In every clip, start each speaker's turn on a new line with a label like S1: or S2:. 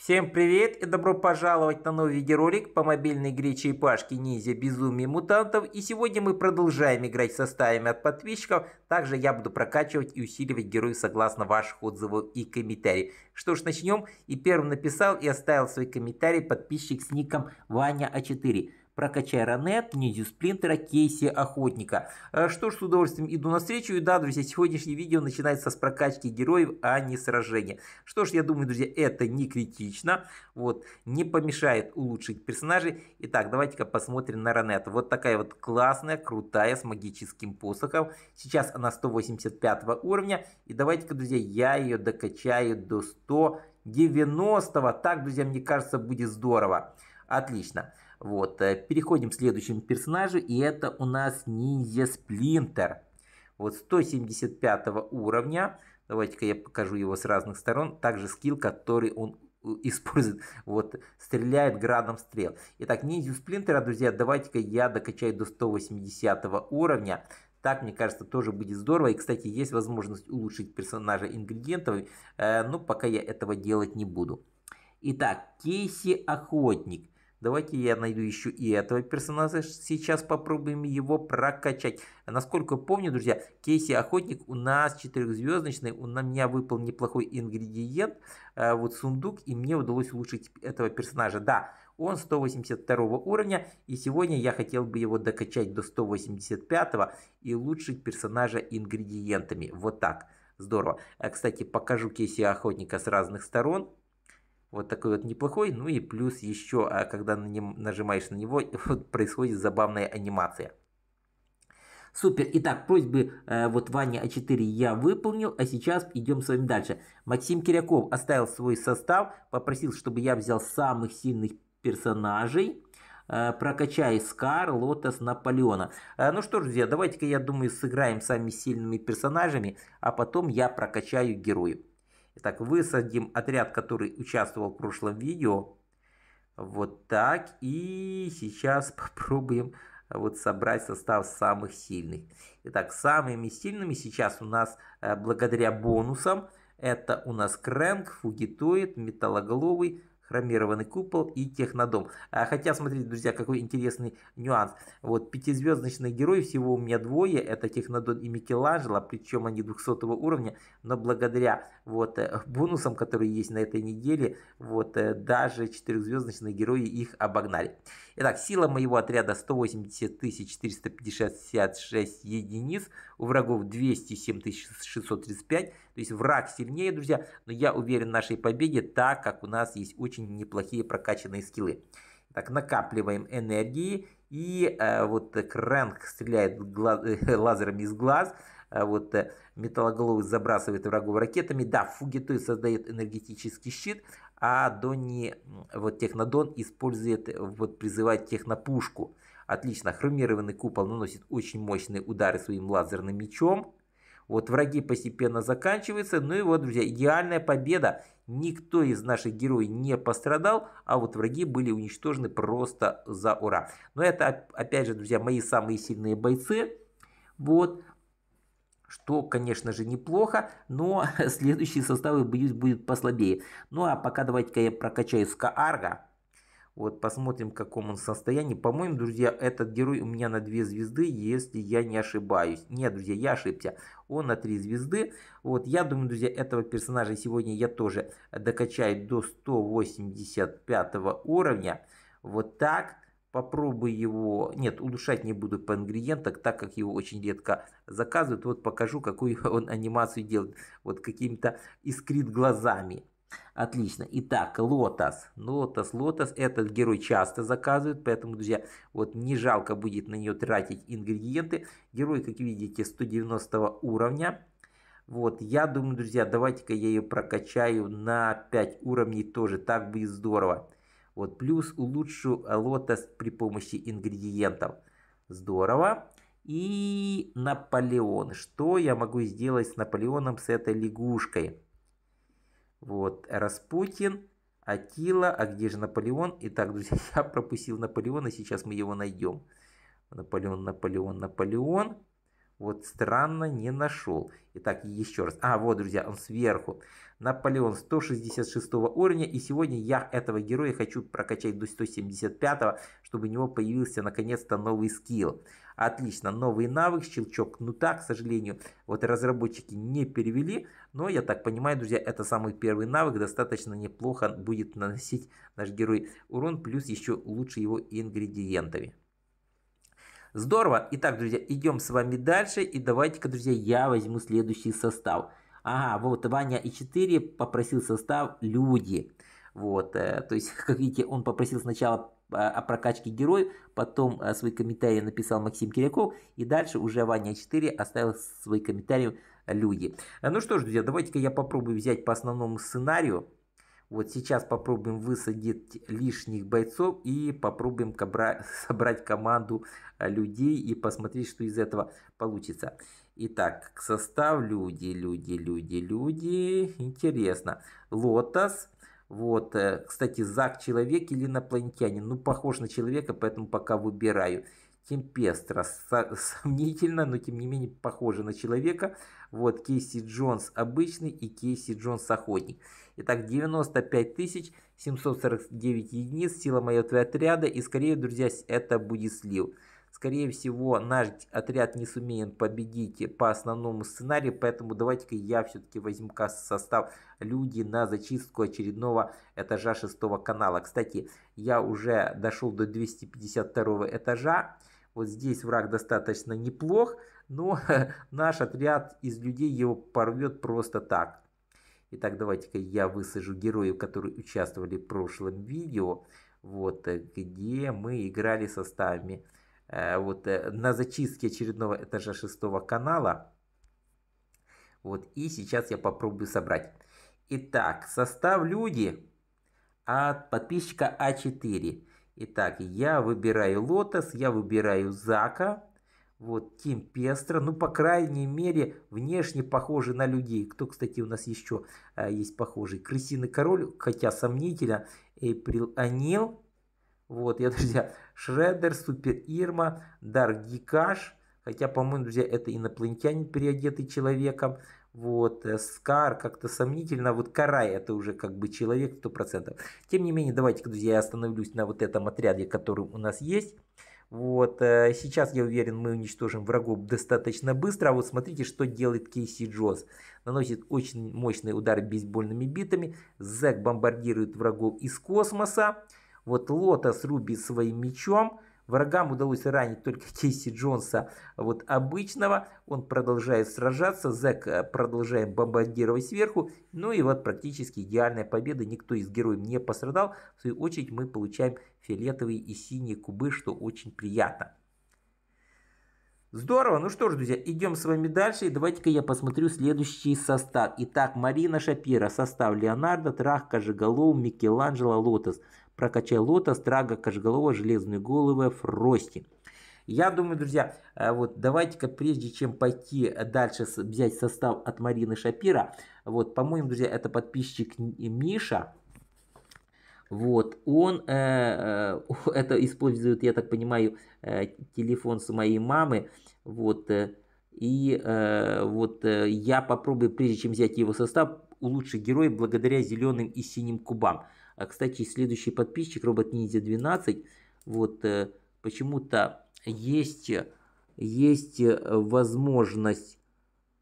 S1: Всем привет и добро пожаловать на новый видеоролик по мобильной игре Черепашки Ниндзя Безумие Мутантов. И сегодня мы продолжаем играть со стаями от подписчиков. Также я буду прокачивать и усиливать героев согласно ваших отзывов и комментариев. Что ж, начнем. И первым написал и оставил свой комментарий подписчик с ником Ваня А4 прокачай Ранет, Ниндзю Сплинтера, Кейси Охотника. Э, что ж, с удовольствием иду на встречу. И да, друзья, сегодняшнее видео начинается с прокачки героев, а не сражения. Что ж, я думаю, друзья, это не критично. Вот, не помешает улучшить персонажей. Итак, давайте-ка посмотрим на Ранет. Вот такая вот классная, крутая, с магическим посохом. Сейчас она 185 уровня. И давайте-ка, друзья, я ее докачаю до 190. Так, друзья, мне кажется, будет здорово. Отлично. Вот, э, переходим к следующему персонажу, и это у нас Ниндзя Сплинтер. Вот 175 уровня. Давайте-ка я покажу его с разных сторон. Также скилл, который он э, использует, вот, стреляет градом стрел. Итак, Ниндзя сплинтера, друзья, давайте-ка я докачаю до 180 уровня. Так, мне кажется, тоже будет здорово. И, кстати, есть возможность улучшить персонажа ингредиентами, э, но пока я этого делать не буду. Итак, Кейси Охотник. Давайте я найду еще и этого персонажа. Сейчас попробуем его прокачать. Насколько помню, друзья, Кейси Охотник у нас четырехзвездочный. У меня выпал неплохой ингредиент. Э, вот сундук. И мне удалось улучшить этого персонажа. Да, он 182 уровня. И сегодня я хотел бы его докачать до 185 и улучшить персонажа ингредиентами. Вот так. Здорово. Э, кстати, покажу Кейси Охотника с разных сторон. Вот такой вот неплохой. Ну и плюс еще, а, когда нажимаешь на него, вот происходит забавная анимация. Супер. Итак, просьбы э, вот Ваня А4 я выполнил, а сейчас идем с вами дальше. Максим Киряков оставил свой состав, попросил, чтобы я взял самых сильных персонажей. Э, прокачай Скар, Лотос, Наполеона. Э, ну что ж, друзья, давайте-ка, я думаю, сыграем самыми сильными персонажами, а потом я прокачаю героев. Итак, высадим отряд, который участвовал в прошлом видео. Вот так. И сейчас попробуем э, вот собрать состав самых сильных. Итак, самыми сильными сейчас у нас, э, благодаря бонусам, это у нас Крэнк, Фугитоид, Металлоголовый, хромированный купол и технодом. А, хотя, смотрите, друзья, какой интересный нюанс. Вот пятизвездочных героев всего у меня двое, это Технодон и Микеланджело, причем они 200 уровня, но благодаря вот э, бонусам, которые есть на этой неделе, вот э, даже четырехзвездочные герои их обогнали. Итак, сила моего отряда 180 456 единиц, у врагов 207 635, то есть враг сильнее, друзья, но я уверен в нашей победе, так как у нас есть очень неплохие прокачанные скиллы. Так, накапливаем энергии, и э, вот Крэнк стреляет глаз, э, лазерами из глаз, э, вот э, металлоголовый забрасывает врагов ракетами, да, Фугитой создает энергетический щит, а Донни, вот Технодон использует, э, вот призывает Технопушку. Отлично, хромированный купол наносит очень мощные удары своим лазерным мечом. Вот враги постепенно заканчиваются. Ну и вот, друзья, идеальная победа. Никто из наших героев не пострадал, а вот враги были уничтожены просто за ура. Но это, опять же, друзья, мои самые сильные бойцы. Вот, что, конечно же, неплохо, но следующие составы, боюсь, будет послабее. Ну а пока давайте-ка я прокачаю Скаарга. Вот посмотрим, в каком он состоянии. По-моему, друзья, этот герой у меня на 2 звезды, если я не ошибаюсь. Нет, друзья, я ошибся. Он на 3 звезды. Вот, я думаю, друзья, этого персонажа сегодня я тоже докачаю до 185 уровня. Вот так. Попробуй его... Нет, улучшать не буду по ингредиентам, так как его очень редко заказывают. Вот покажу, какую он анимацию делает. Вот каким-то искрит глазами. Отлично. Итак, лотос. Лотос, лотос. Этот герой часто заказывают, поэтому, друзья, вот не жалко будет на нее тратить ингредиенты. Герой, как видите, 190 уровня. Вот, я думаю, друзья, давайте-ка я ее прокачаю на 5 уровней тоже. Так будет здорово. Вот, плюс улучшу э, лотос при помощи ингредиентов. Здорово. И Наполеон. Что я могу сделать с Наполеоном, с этой лягушкой? Вот, Распутин, Атила, а где же Наполеон? Итак, друзья, я пропустил Наполеона, сейчас мы его найдем. Наполеон, Наполеон, Наполеон. Вот странно, не нашел. Итак, еще раз. А, вот, друзья, он сверху. Наполеон 166 уровня. И сегодня я этого героя хочу прокачать до 175, чтобы у него появился наконец-то новый скилл. Отлично, новый навык, щелчок кнута, к сожалению, вот разработчики не перевели. Но, я так понимаю, друзья, это самый первый навык. Достаточно неплохо будет наносить наш герой урон. Плюс еще лучше его ингредиентами. Здорово. Итак, друзья, идем с вами дальше. И давайте-ка, друзья, я возьму следующий состав. Ага, вот Ваня и 4 попросил состав люди. Вот, э, то есть, как видите, он попросил сначала э, о прокачке героев, потом э, свои комментарии написал Максим Киряков, и дальше уже Ваня 4 оставил свои комментарии люди. Э, ну что ж, друзья, давайте-ка я попробую взять по основному сценарию. Вот сейчас попробуем высадить лишних бойцов и попробуем собрать команду а, людей и посмотреть, что из этого получится. Итак, состав люди, люди, люди, люди. Интересно. Лотос. Вот, э, кстати, Зак человек или инопланетянин. Ну, похож на человека, поэтому пока выбираю. Темпестра, сомнительно, но тем не менее похоже на человека. Вот Кейси Джонс обычный и Кейси Джонс охотник. Итак, 95 749 единиц, сила моего отряда. И скорее, друзья, это будет слив. Скорее всего, наш отряд не сумеет победить по основному сценарию, поэтому давайте-ка я все-таки возьму состав люди на зачистку очередного этажа шестого канала. Кстати, я уже дошел до 252 этажа. Вот здесь враг достаточно неплох, но наш отряд из людей его порвет просто так. Итак, давайте-ка я высажу героев, которые участвовали в прошлом видео, вот, э, где мы играли составами. Э, вот, э, на зачистке очередного этажа шестого канала. Вот, и сейчас я попробую собрать. Итак, состав люди от подписчика А4. Итак, я выбираю Лотос, я выбираю Зака. Вот, Тим Пестра, ну, по крайней мере, внешне похожи на людей. Кто, кстати, у нас еще э, есть похожий? Крысиный король, хотя сомнительно, Эйприл Анил. Вот, я, друзья, Шреддер, Супер Ирма, Дарк Гикаш. Хотя, по-моему, друзья, это инопланетянин, переодетый человеком. Вот, э, Скар как-то сомнительно, вот Карай это уже как бы человек 100%. Тем не менее, давайте, друзья, я остановлюсь на вот этом отряде, который у нас есть. Вот, э, сейчас, я уверен, мы уничтожим врагов достаточно быстро. А вот смотрите, что делает Кейси Джонс. Наносит очень мощный удар бейсбольными битами. Зэк бомбардирует врагов из космоса. Вот Лотос рубит своим мечом. Врагам удалось ранить только Кейси Джонса, а вот обычного. Он продолжает сражаться, Зек э, продолжает бомбардировать сверху. Ну и вот практически идеальная победа, никто из героев не пострадал. В свою очередь мы получаем фиолетовые и синие кубы, что очень приятно. Здорово, ну что ж, друзья, идем с вами дальше, и давайте-ка я посмотрю следующий состав. Итак, Марина Шапира, состав Леонардо, Трах, Кожеголов, Микеланджело, Лотос прокачай лотос, драга, кожголова, железные головы, фрости. Я думаю, друзья, э, вот давайте-ка прежде чем пойти дальше взять состав от Марины Шапира, вот, по-моему, друзья, это подписчик э, Миша, вот, он, э, э, это использует, я так понимаю, э, телефон с моей мамы, вот, э, и э, вот э, я попробую, прежде чем взять его состав, улучшить героя благодаря зеленым и синим кубам. А, кстати, следующий подписчик, робот ниндзя 12, вот э, почему-то есть, есть возможность,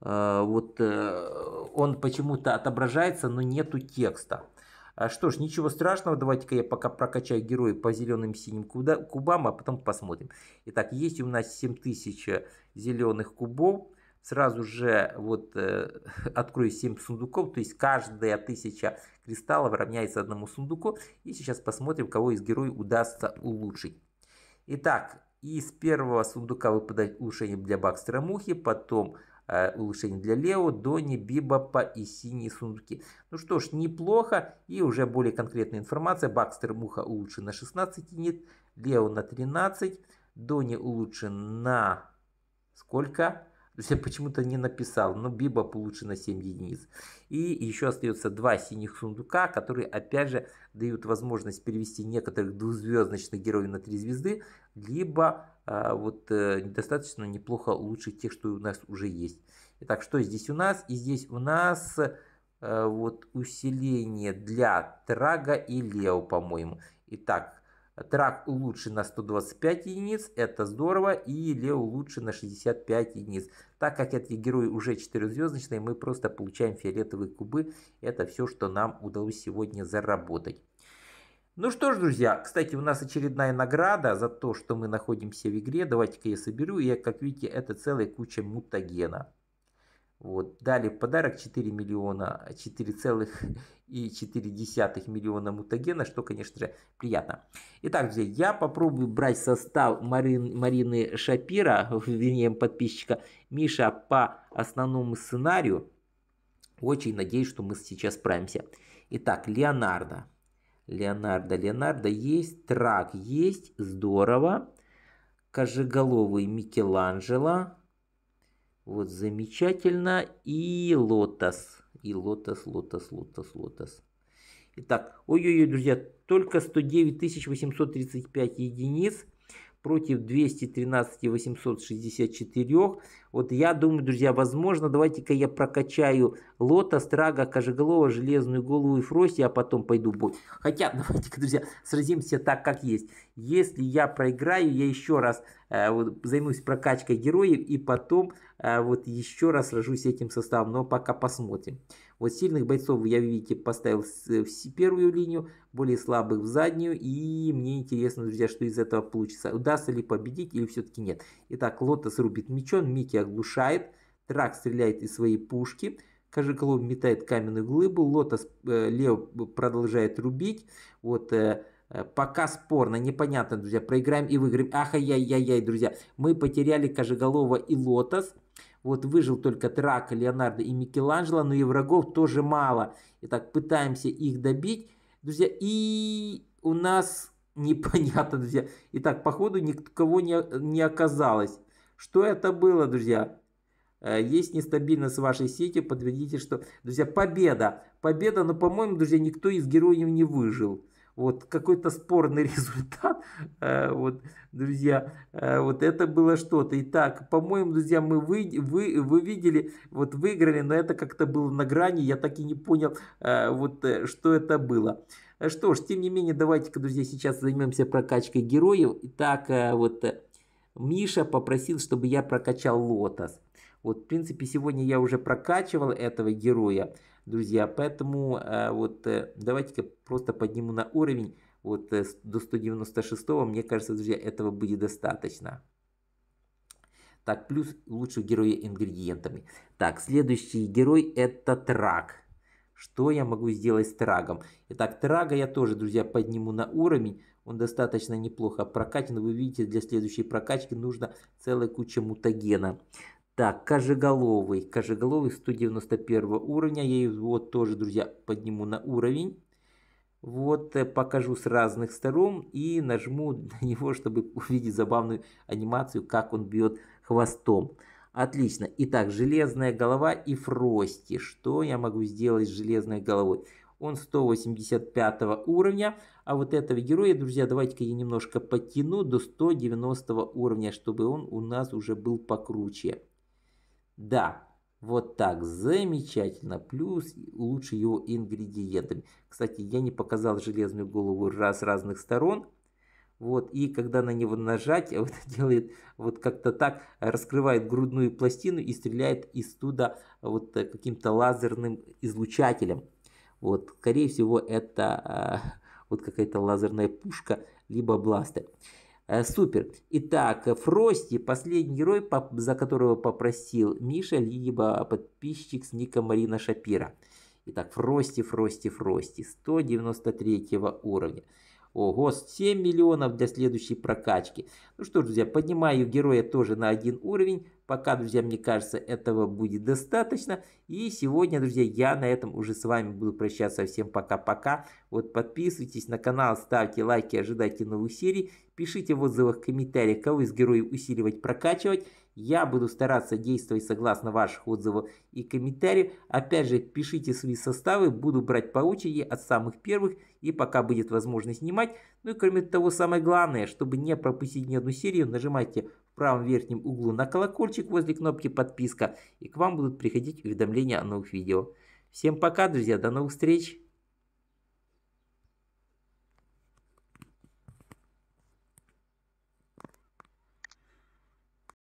S1: э, вот э, он почему-то отображается, но нету текста. А Что ж, ничего страшного, давайте-ка я пока прокачаю героя по зеленым синим куда кубам, а потом посмотрим. Итак, есть у нас 7000 зеленых кубов, сразу же вот э, открою 7 сундуков, то есть каждая тысяча кристаллов равняется одному сундуку. И сейчас посмотрим, кого из героев удастся улучшить. Итак, из первого сундука выпадает улучшение для Бакстера Мухи, потом э, улучшение для Лео, Дони, Бибопа и синие сундуки. Ну что ж, неплохо. И уже более конкретная информация. Бакстер Муха улучшен на 16 единиц, Лео на 13, Дони улучшен на сколько? То я почему-то не написал, но биба получена на 7 единиц. И еще остается два синих сундука, которые опять же дают возможность перевести некоторых двухзвездочных героев на 3 звезды, либо а, вот э, достаточно неплохо улучшить тех, что у нас уже есть. Итак, что здесь у нас? И здесь у нас э, вот усиление для Трага и Лео, по-моему. Итак, Трак улучшен на 125 единиц, это здорово, и Лео улучшен на 65 единиц. Так как эти герои уже 4-звездочные, мы просто получаем фиолетовые кубы. Это все, что нам удалось сегодня заработать. Ну что ж, друзья, кстати, у нас очередная награда за то, что мы находимся в игре. Давайте-ка я соберу, и, как видите, это целая куча мутагена. Вот. Дали подарок 4 миллиона, 4,4 миллиона мутагена, что, конечно же, приятно. Итак, друзья, я попробую брать состав Марин, Марины Шапира, вернее, подписчика Миша по основному сценарию. Очень надеюсь, что мы сейчас справимся. Итак, Леонардо. Леонардо, Леонардо есть, Трак есть, здорово. Кожеголовый Микеланджело, вот замечательно. И лотос. И лотос, лотос, лотос, лотос. Итак, ой-ой-ой, друзья, только 109 835 единиц против 213 864. Вот я думаю, друзья, возможно, давайте-ка я прокачаю Лота, Страга, Кожеголова, Железную Голову и Фроси, а потом пойду бой. Хотя, давайте-ка, друзья, сразимся так, как есть. Если я проиграю, я еще раз э, вот, займусь прокачкой героев и потом э, вот еще раз сражусь с этим составом. Но пока посмотрим. Вот сильных бойцов я, видите, поставил э, в первую линию, более слабых в заднюю. И мне интересно, друзья, что из этого получится. Удастся ли победить или все-таки нет. Итак, Лотос рубит мечом, Микки оглушает, Трак стреляет из своей пушки, Кожеколом метает каменную глыбу, Лотос э, Лео продолжает рубить, вот... Э, э, Пока спорно, непонятно, друзья. Проиграем и выиграем. Ах, яй яй яй друзья. Мы потеряли Кожеголова и Лотос. Вот выжил только Трак, Леонардо и Микеланджело, но и врагов тоже мало. Итак, пытаемся их добить. Друзья, и у нас непонятно, друзья. Итак, походу никого не, не оказалось. Что это было, друзья? Э, есть нестабильность в вашей сети, подтвердите, что... Друзья, победа. Победа, но, ну, по-моему, друзья, никто из героев не выжил. Вот какой-то спорный результат. Э, вот, друзья, э, вот это было что-то. Итак, по-моему, друзья, мы вы, вы, вы видели, вот выиграли, но это как-то было на грани. Я так и не понял, вот что это было. Что ж, тем не менее, давайте-ка, друзья, сейчас займемся прокачкой героев. Итак, вот Миша попросил, чтобы я прокачал лотос. Вот, в принципе, сегодня я уже прокачивал этого героя, друзья, поэтому э, вот э, давайте-ка просто подниму на уровень, вот э, до 196, го мне кажется, друзья, этого будет достаточно. Так, плюс лучше героя ингредиентами. Так, следующий герой это Трак. Что я могу сделать с Трагом? Итак, Трага я тоже, друзья, подниму на уровень он достаточно неплохо прокачан. Вы видите, для следующей прокачки нужно целая куча мутагена. Так, кожеголовый. Кожеголовый 191 уровня. Я его тоже, друзья, подниму на уровень. Вот, э, покажу с разных сторон и нажму на него, чтобы увидеть забавную анимацию, как он бьет хвостом. Отлично. Итак, железная голова и фрости. Что я могу сделать с железной головой? он 185 уровня. А вот этого героя, друзья, давайте-ка я немножко подтяну до 190 уровня, чтобы он у нас уже был покруче. Да, вот так, замечательно. Плюс лучше его ингредиентами. Кстати, я не показал железную голову раз разных сторон. Вот, и когда на него нажать, а вот делает вот как-то так, раскрывает грудную пластину и стреляет из туда вот э, каким-то лазерным излучателем. Вот, скорее всего, это а, вот какая-то лазерная пушка, либо бласты. Э, супер. Итак, Фрости, последний герой, за которого попросил Миша, либо подписчик с ником Марина Шапира. Итак, Фрости, Фрости, Фрости, 193 уровня. Ого, 7 миллионов для следующей прокачки. Ну что ж, друзья, поднимаю героя тоже на один уровень. Пока, друзья, мне кажется, этого будет достаточно. И сегодня, друзья, я на этом уже с вами буду прощаться. Всем пока-пока. Вот подписывайтесь на канал, ставьте лайки, ожидайте новых серий. Пишите в отзывах, комментариях, кого из героев усиливать, прокачивать. Я буду стараться действовать согласно ваших отзывов и комментариев. Опять же, пишите свои составы, буду брать по очереди от самых первых и пока будет возможность снимать. Ну и кроме того, самое главное, чтобы не пропустить ни одну серию, нажимайте в правом верхнем углу на колокольчик возле кнопки подписка и к вам будут приходить уведомления о новых видео. Всем пока, друзья, до новых встреч!